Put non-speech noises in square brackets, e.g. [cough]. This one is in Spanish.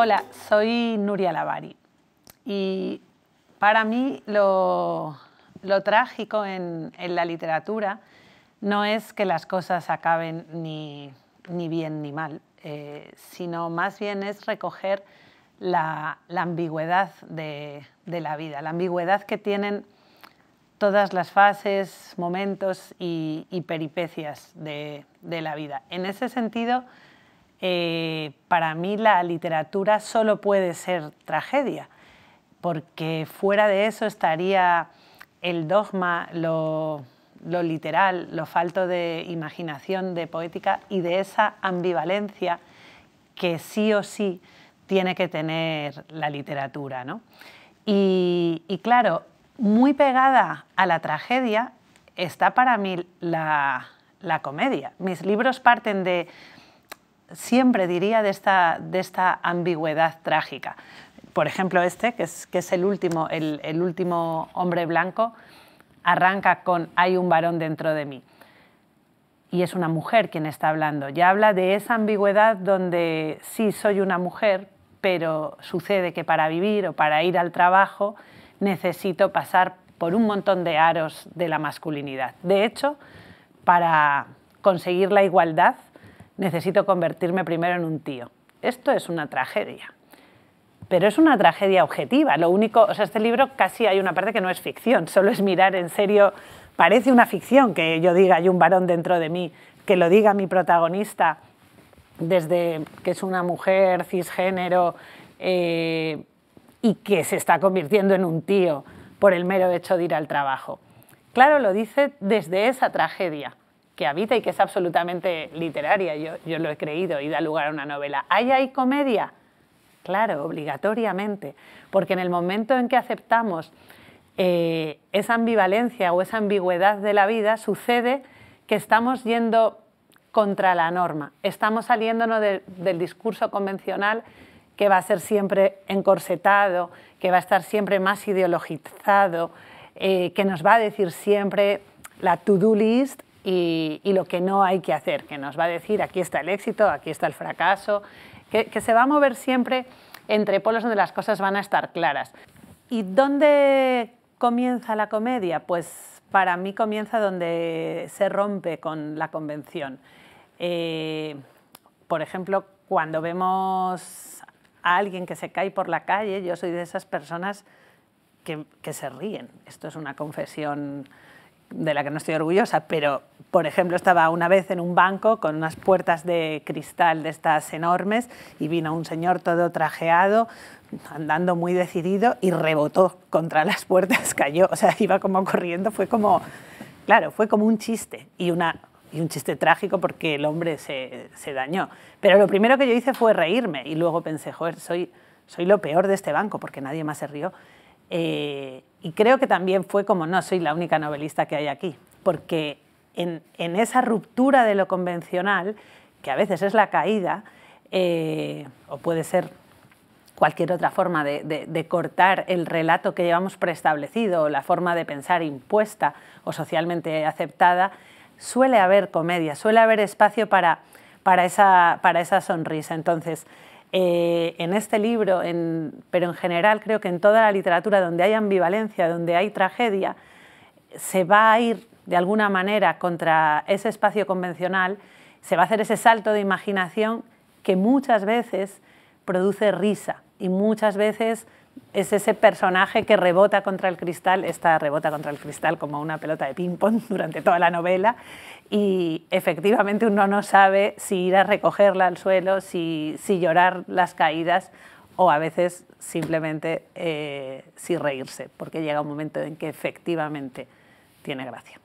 Hola, soy Nuria Lavari y para mí lo, trágico en, la literatura no es que las cosas acaben ni, bien ni mal, eh, sino más bien es recoger la, ambigüedad de, la vida, la ambigüedad que tienen todas las fases, momentos y, peripecias de la vida. En ese sentido, eh, para mí la literatura solo puede ser tragedia, porque fuera de eso estaría el dogma, lo, literal, lo falto de imaginación, de poética y de esa ambivalencia que sí o sí tiene que tener la literatura. ¿no? Y, claro, muy pegada a la tragedia está para mí la comedia. Mis libros parten de siempre diría, de esta, ambigüedad trágica. Por ejemplo, este, que es, el, último, el último hombre blanco, arranca con hay un varón dentro de mí. Y es una mujer quien está hablando. Ya habla de esa ambigüedad donde sí soy una mujer, pero sucede que para vivir o para ir al trabajo necesito pasar por un montón de aros de la masculinidad. De hecho, para conseguir la igualdad necesito convertirme primero en un tío. Esto es una tragedia. Pero es una tragedia objetiva. Lo único, o sea, este libro casi hay una parte que no es ficción, solo es mirar en serio. Parece una ficción que yo diga, hay un varón dentro de mí, que lo diga mi protagonista desde que es una mujer cisgénero eh, y que se está convirtiendo en un tío por el mero hecho de ir al trabajo. Claro, lo dice desde esa tragedia, que habita y que es absolutamente literaria, yo, yo lo he creído, y da lugar a una novela. ¿Hay ahí comedia? Claro, obligatoriamente, porque en el momento en que aceptamos eh, esa ambivalencia o esa ambigüedad de la vida, sucede que estamos yendo contra la norma, estamos saliéndonos del discurso convencional que va a ser siempre encorsetado, que va a estar siempre más ideologizado, eh, que nos va a decir siempre la to-do list y, lo que no hay que hacer, que nos va a decir aquí está el éxito, aquí está el fracaso, que, se va a mover siempre entre polos donde las cosas van a estar claras. ¿Y dónde comienza la comedia? Pues para mí comienza donde se rompe con la convención. Eh, por ejemplo, cuando vemos a alguien que se cae por la calle, yo soy de esas personas que, que se ríen. Esto es una confesión de la que no estoy orgullosa, pero por ejemplo estaba una vez en un banco con unas puertas de cristal de estas enormes y vino un señor todo trajeado, andando muy decidido y rebotó contra las puertas, [laughs] cayó, o sea, iba como corriendo, fue como, claro, fue como un chiste y una y un chiste trágico porque el hombre se, se, dañó. Pero lo primero que yo hice fue reírme y luego pensé, joder, soy, soy lo peor de este banco porque nadie más se rió. Eh, y creo que también fue como no soy la única novelista que hay aquí, porque en, esa ruptura de lo convencional, que a veces es la caída, eh, o puede ser cualquier otra forma de, cortar el relato que llevamos preestablecido, o la forma de pensar impuesta o socialmente aceptada, suele haber comedia, suele haber espacio para, esa, para esa sonrisa. Entonces, eh, en este libro, pero en general creo que en toda la literatura donde hay ambivalencia, donde hay tragedia, se va a ir de alguna manera contra ese espacio convencional, se va a hacer ese salto de imaginación que muchas veces produce risa y muchas veces es ese personaje que rebota contra el cristal, esta rebota contra el cristal como una pelota de ping-pong [laughs] durante toda la novela y efectivamente uno no sabe si ir a recogerla al suelo, si, llorar las caídas o a veces simplemente eh, si reírse, porque llega un momento en que efectivamente tiene gracia.